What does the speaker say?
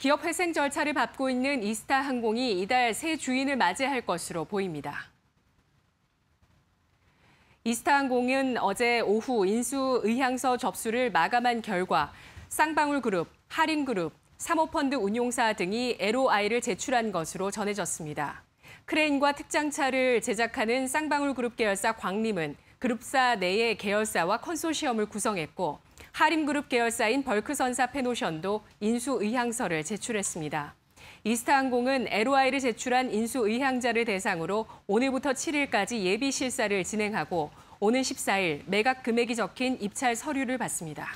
기업 회생 절차를 밟고 있는 이스타 항공이 이달 새 주인을 맞이할 것으로 보입니다. 이스타 항공은 어제 오후 인수 의향서 접수를 마감한 결과 쌍방울 그룹, 할인 그룹, 사모펀드 운용사 등이 LOI를 제출한 것으로 전해졌습니다. 크레인과 특장차를 제작하는 쌍방울 그룹 계열사 광림은 그룹사 내의 계열사와 컨소시엄을 구성했고 하림그룹 계열사인 벌크선사 페노션도 인수의향서를 제출했습니다. 이스타항공은 LOI를 제출한 인수의향자를 대상으로 오늘부터 7일까지 예비 실사를 진행하고 오는 14일 매각 금액이 적힌 입찰 서류를 받습니다.